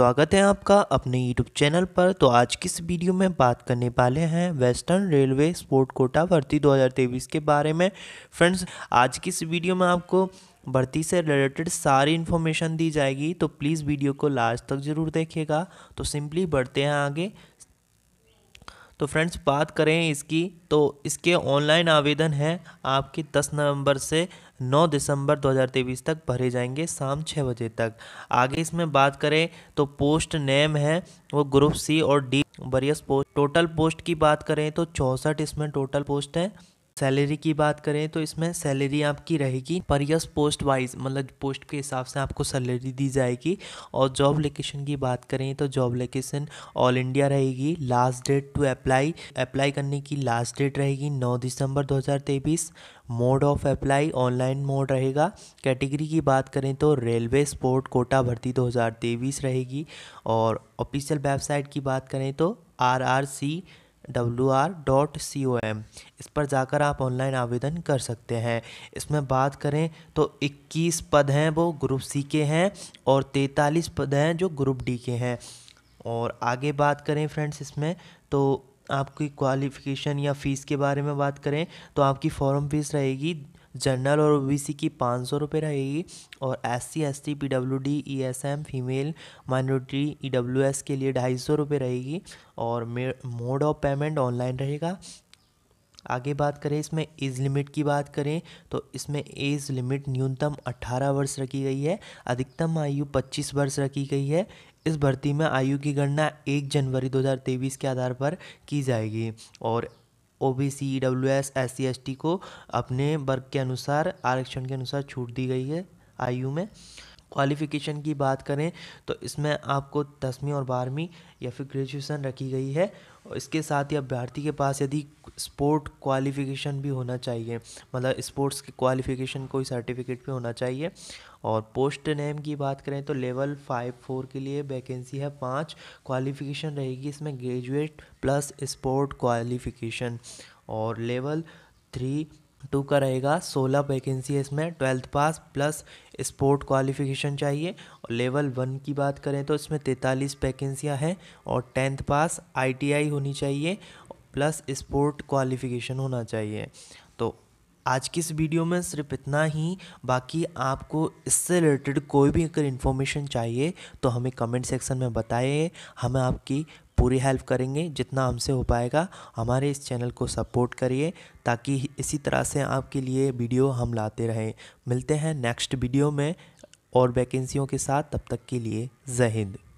स्वागत है आपका अपने यूट्यूब चैनल पर तो आज की इस वीडियो में बात करने वाले हैं वेस्टर्न रेलवे स्पोर्ट कोटा भर्ती 2023 के बारे में फ्रेंड्स आज की इस वीडियो में आपको भर्ती से रिलेटेड सारी इन्फॉर्मेशन दी जाएगी तो प्लीज़ वीडियो को लास्ट तक ज़रूर देखिएगा तो सिंपली बढ़ते हैं आगे तो फ्रेंड्स बात करें इसकी तो इसके ऑनलाइन आवेदन है आपके 10 नवंबर से 9 दिसंबर 2023 तक भरे जाएंगे शाम छः बजे तक आगे इसमें बात करें तो पोस्ट नेम है वो ग्रुप सी और D various post total post की बात करें तो चौंसठ इसमें टोटल पोस्ट है सैलरी की बात करें तो इसमें सैलरी आपकी रहेगी पर यस पोस्ट वाइज मतलब पोस्ट के हिसाब से आपको सैलरी दी जाएगी और जॉब लोकेशन की बात करें तो जॉब लोकेशन ऑल इंडिया रहेगी last date to apply apply करने की लास्ट डेट रहेगी नौ दिसंबर 2023 mode of apply online mode रहेगा कैटेगरी की बात करें तो रेलवे स्पोर्ट कोटा भर्ती 2023 रहेगी और ऑफिशियल वेबसाइट की बात करें तो R R C W R dot C O M इस पर जाकर आप ऑनलाइन आवेदन कर सकते हैं इसमें बात करें तो 21 पद हैं वो ग्रुप सी के हैं और 43 पद हैं जो ग्रुप डी के हैं और आगे बात करें फ्रेंड्स इसमें तो आपकी क्वालिफ़िकेशन या फ़ीस के बारे में बात करें तो आपकी फॉर्म फीस रहेगी जनरल और ओबीसी की पाँच सौ रुपये रहेगी और S C S T P W D E S M female minority E W S के लिए ढाई सौ रुपये रहेगी और मोड ऑफ पेमेंट ऑनलाइन रहेगा आगे बात करें इसमें एज लिमिट की बात करें तो इसमें एज लिमिट न्यूनतम 18 वर्ष रखी गई है अधिकतम आयु 25 वर्ष रखी गई है इस भर्ती में आयु की गणना 1 जनवरी 2023 के आधार पर की जाएगी और O B C E W S S C S T को अपने वर्ग के अनुसार आरक्षण के अनुसार छूट दी गई है आयु में क्वालिफ़िकेशन की बात करें तो इसमें आपको दसवीं और बारहवीं या फिर ग्रेजुएसन रखी गई है और इसके साथ ही अभ्यर्थी के पास यदि स्पोर्ट क्वालिफ़िकेशन भी होना चाहिए मतलब स्पोर्ट्स की क्वालिफ़िकेशन कोई सर्टिफिकेट भी होना चाहिए और पोस्ट नेम की बात करें तो लेवल फाइव फोर के लिए वैकेंसी है पाँच क्वालिफ़िकेशन रहेगी इसमें ग्रेजुएट प्लस स्पोर्ट क्वालिफ़िकेशन और लेवल थ्री टू का रहेगा सोलह वैकेंसी है इसमें twelfth pass plus sport qualification चाहिए और लेवल वन की बात करें तो इसमें तैंतालीस वैकेंसियाँ हैं और टेंथ पास आईटीआई होनी चाहिए प्लस स्पोर्ट क्वालिफिकेशन होना चाहिए तो आज की इस वीडियो में सिर्फ इतना ही बाकी आपको इससे रिलेटेड कोई भी अगर इन्फॉर्मेशन चाहिए तो हमें कमेंट सेक्शन में बताइए हमें आपकी पूरी हेल्प करेंगे जितना हमसे हो पाएगा हमारे इस चैनल को सपोर्ट करिए ताकि इसी तरह से आपके लिए वीडियो हम लाते रहें मिलते हैं नेक्स्ट वीडियो में और वैकेंसियों के साथ तब तक के लिए जय हिंद